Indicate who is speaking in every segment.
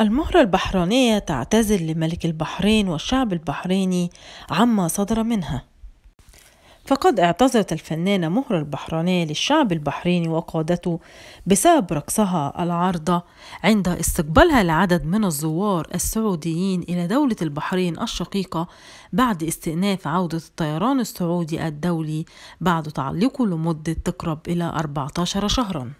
Speaker 1: المهرة البحرانية تعتزل لملك البحرين والشعب البحريني عما صدر منها فقد اعتذرت الفنانة مهرة البحرانية للشعب البحريني وقادته بسبب رقصها العارضة عند استقبالها لعدد من الزوار السعوديين إلى دولة البحرين الشقيقة بعد استئناف عودة الطيران السعودي الدولي بعد تعليقه لمدة تقرب إلى 14 شهرًا.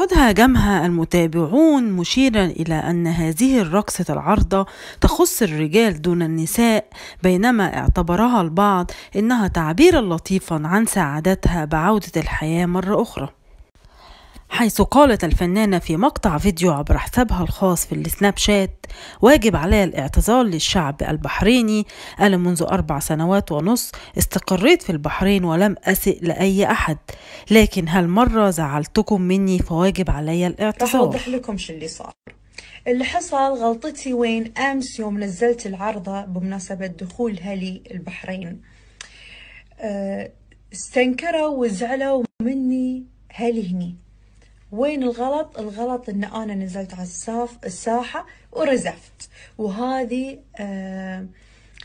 Speaker 1: وقد هاجمها المتابعون مشيرا إلى أن هذه الرقصة العرضة تخص الرجال دون النساء بينما اعتبرها البعض إنها تعبيرا لطيفا عن سعادتها بعودة الحياة مرة أخرى حيث قالت الفنانة في مقطع فيديو عبر حسابها الخاص في السناب شات واجب علي الاعتذار للشعب البحريني أنا منذ أربع سنوات ونص استقريت في البحرين ولم أسئ لأي أحد لكن هالمرة زعلتكم مني فواجب علي الاعتذار رح أوضح
Speaker 2: لكم شو اللي صار اللي حصل غلطتي وين أمس يوم نزلت العرضة بمناسبة دخول دخولها البحرين آه، استنكروا وزعلوا مني هني وين الغلط؟ الغلط ان انا نزلت على الساحه ورزفت وهذه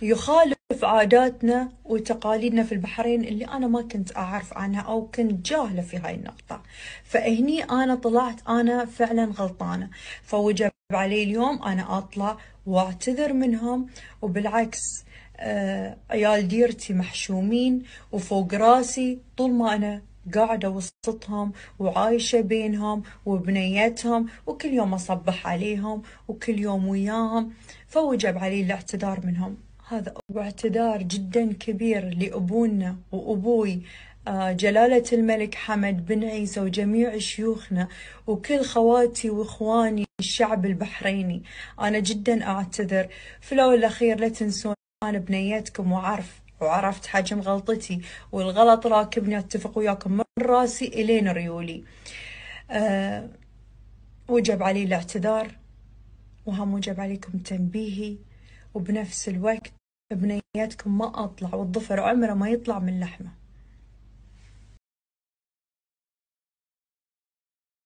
Speaker 2: يخالف عاداتنا وتقاليدنا في البحرين اللي انا ما كنت اعرف عنها او كنت جاهله في هاي النقطه فهني انا طلعت انا فعلا غلطانه فوجب علي اليوم انا اطلع واعتذر منهم وبالعكس آه، عيال ديرتي محشومين وفوق راسي طول ما انا قاعدة وسطهم وعايشة بينهم وبنيتهم وكل يوم أصبح عليهم وكل يوم وياهم فوجب علي الاعتذار منهم هذا اعتذار جدا كبير لأبونا وأبوي آه، جلالة الملك حمد بن عيسى وجميع شيوخنا وكل خواتي وإخواني الشعب البحريني أنا جدا أعتذر في الأول الأخير لا تنسون أنا بنيتكم وعارف وعرفت حجم غلطتي والغلط راكبني اتفق وياكم من راسي الين ريولي أه وجب علي الاعتذار وهم وجب عليكم تنبيهي وبنفس الوقت بنيتكم ما اطلع والظفر عمره ما يطلع من لحمه